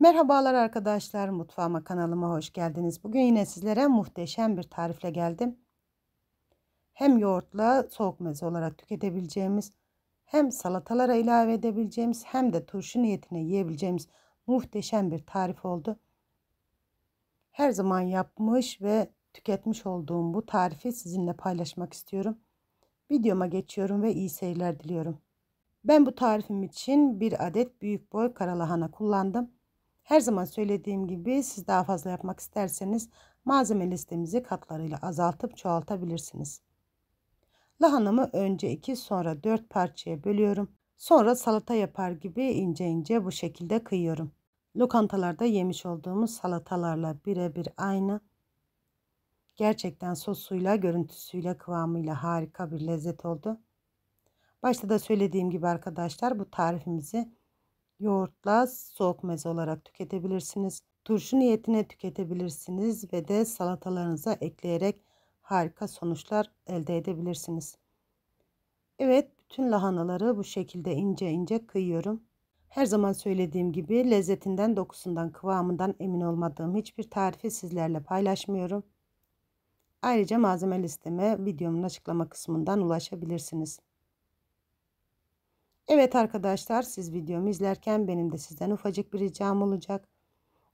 Merhabalar arkadaşlar mutfağıma kanalıma hoş geldiniz. Bugün yine sizlere muhteşem bir tarifle geldim. Hem yoğurtla soğuk meze olarak tüketebileceğimiz hem salatalara ilave edebileceğimiz hem de turşu niyetine yiyebileceğimiz muhteşem bir tarif oldu. Her zaman yapmış ve tüketmiş olduğum bu tarifi sizinle paylaşmak istiyorum. Videoma geçiyorum ve iyi seyirler diliyorum. Ben bu tarifim için bir adet büyük boy karalahana kullandım. Her zaman söylediğim gibi siz daha fazla yapmak isterseniz malzeme listemizi katlarıyla azaltıp çoğaltabilirsiniz. Lahanamı önce 2 sonra 4 parçaya bölüyorum. Sonra salata yapar gibi ince ince bu şekilde kıyıyorum. Lokantalarda yemiş olduğumuz salatalarla birebir aynı. Gerçekten sosuyla, görüntüsüyle, kıvamıyla harika bir lezzet oldu. Başta da söylediğim gibi arkadaşlar bu tarifimizi yoğurtla soğuk meze olarak tüketebilirsiniz. Turşu niyetine tüketebilirsiniz ve de salatalarınıza ekleyerek harika sonuçlar elde edebilirsiniz. Evet, bütün lahanaları bu şekilde ince ince kıyıyorum. Her zaman söylediğim gibi lezzetinden, dokusundan, kıvamından emin olmadığım hiçbir tarifi sizlerle paylaşmıyorum. Ayrıca malzeme listeme videomun açıklama kısmından ulaşabilirsiniz. Evet arkadaşlar siz videomu izlerken benim de sizden ufacık bir ricam olacak.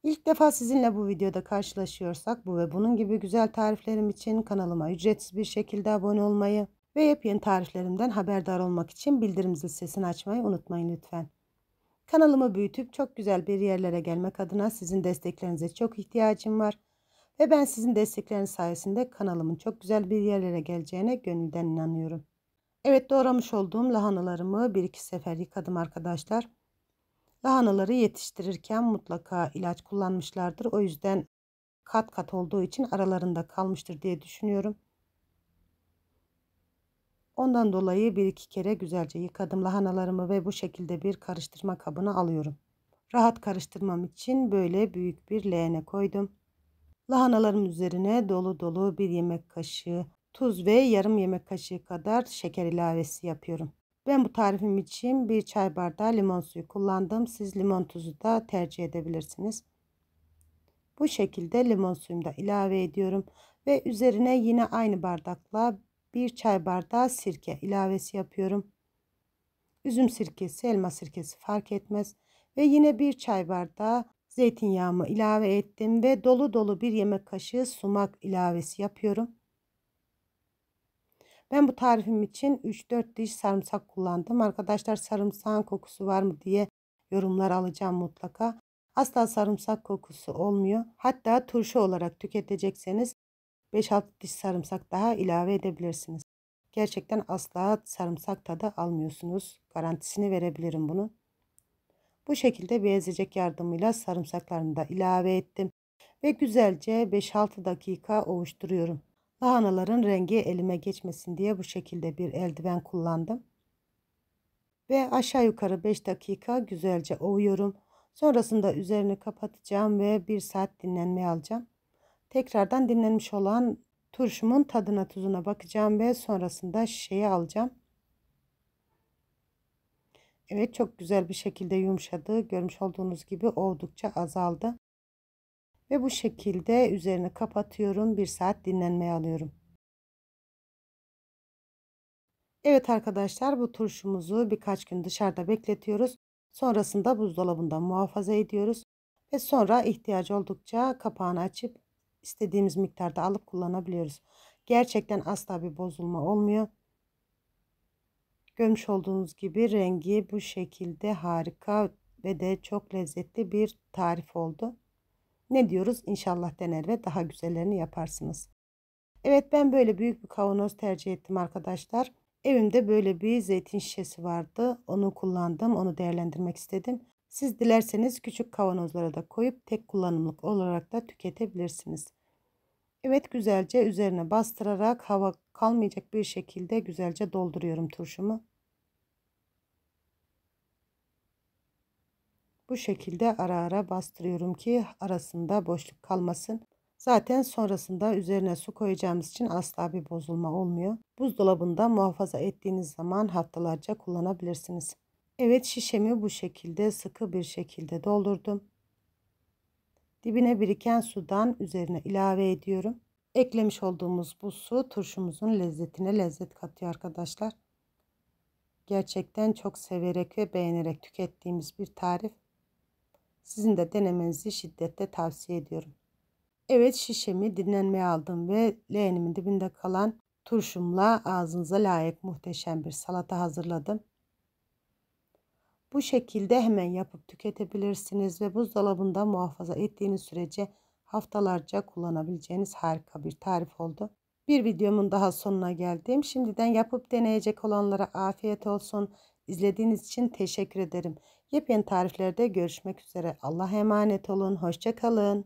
İlk defa sizinle bu videoda karşılaşıyorsak bu ve bunun gibi güzel tariflerim için kanalıma ücretsiz bir şekilde abone olmayı ve yepyeni tariflerimden haberdar olmak için bildirim zil sesini açmayı unutmayın lütfen. Kanalımı büyütüp çok güzel bir yerlere gelmek adına sizin desteklerinize çok ihtiyacım var. Ve ben sizin destekleriniz sayesinde kanalımın çok güzel bir yerlere geleceğine gönülden inanıyorum. Evet doğramış olduğum lahanalarımı bir iki sefer yıkadım arkadaşlar. Lahanaları yetiştirirken mutlaka ilaç kullanmışlardır. O yüzden kat kat olduğu için aralarında kalmıştır diye düşünüyorum. Ondan dolayı bir iki kere güzelce yıkadım lahanalarımı ve bu şekilde bir karıştırma kabına alıyorum. Rahat karıştırmam için böyle büyük bir leğene koydum. Lahanaların üzerine dolu dolu bir yemek kaşığı tuz ve yarım yemek kaşığı kadar şeker ilavesi yapıyorum. Ben bu tarifim için bir çay bardağı limon suyu kullandım. Siz limon tuzu da tercih edebilirsiniz. Bu şekilde limon suyumu da ilave ediyorum ve üzerine yine aynı bardakla bir çay bardağı sirke ilavesi yapıyorum. Üzüm sirkesi, elma sirkesi fark etmez. Ve yine bir çay bardağı zeytinyağımı ilave ettim ve dolu dolu bir yemek kaşığı sumak ilavesi yapıyorum. Ben bu tarifim için 3-4 diş sarımsak kullandım. Arkadaşlar sarımsağın kokusu var mı diye yorumlar alacağım mutlaka. Asla sarımsak kokusu olmuyor. Hatta turşu olarak tüketecekseniz 5-6 diş sarımsak daha ilave edebilirsiniz. Gerçekten asla sarımsak tadı almıyorsunuz. Garantisini verebilirim bunu. Bu şekilde bir yardımıyla sarımsaklarını da ilave ettim. Ve güzelce 5-6 dakika ovuşturuyorum. Lahanaların rengi elime geçmesin diye bu şekilde bir eldiven kullandım. Ve aşağı yukarı 5 dakika güzelce ovuyorum. Sonrasında üzerini kapatacağım ve 1 saat dinlenmeye alacağım. Tekrardan dinlenmiş olan turşumun tadına tuzuna bakacağım ve sonrasında şişeyi alacağım. Evet çok güzel bir şekilde yumuşadı. Görmüş olduğunuz gibi oldukça azaldı. Ve bu şekilde üzerine kapatıyorum. Bir saat dinlenmeye alıyorum. Evet arkadaşlar bu turşumuzu birkaç gün dışarıda bekletiyoruz. Sonrasında buzdolabında muhafaza ediyoruz. Ve sonra ihtiyacı oldukça kapağını açıp istediğimiz miktarda alıp kullanabiliyoruz. Gerçekten asla bir bozulma olmuyor. Görmüş olduğunuz gibi rengi bu şekilde harika ve de çok lezzetli bir tarif oldu. Ne diyoruz? İnşallah dener ve daha güzellerini yaparsınız. Evet ben böyle büyük bir kavanoz tercih ettim arkadaşlar. Evimde böyle bir zeytin şişesi vardı. Onu kullandım. Onu değerlendirmek istedim. Siz dilerseniz küçük kavanozlara da koyup tek kullanımlık olarak da tüketebilirsiniz. Evet güzelce üzerine bastırarak hava kalmayacak bir şekilde güzelce dolduruyorum turşumu. Bu şekilde ara ara bastırıyorum ki arasında boşluk kalmasın. Zaten sonrasında üzerine su koyacağımız için asla bir bozulma olmuyor. Buzdolabında muhafaza ettiğiniz zaman haftalarca kullanabilirsiniz. Evet şişemi bu şekilde sıkı bir şekilde doldurdum. Dibine biriken sudan üzerine ilave ediyorum. Eklemiş olduğumuz bu su turşumuzun lezzetine lezzet katıyor arkadaşlar. Gerçekten çok severek ve beğenerek tükettiğimiz bir tarif. Sizin de denemenizi şiddetle tavsiye ediyorum. Evet şişemi dinlenmeye aldım ve leğenimin dibinde kalan turşumla ağzınıza layık muhteşem bir salata hazırladım. Bu şekilde hemen yapıp tüketebilirsiniz ve buzdolabında muhafaza ettiğiniz sürece haftalarca kullanabileceğiniz harika bir tarif oldu. Bir videomun daha sonuna geldim. Şimdiden yapıp deneyecek olanlara afiyet olsun. İzlediğiniz için teşekkür ederim. Yepyeni tariflerde görüşmek üzere. Allah'a emanet olun. Hoşça kalın.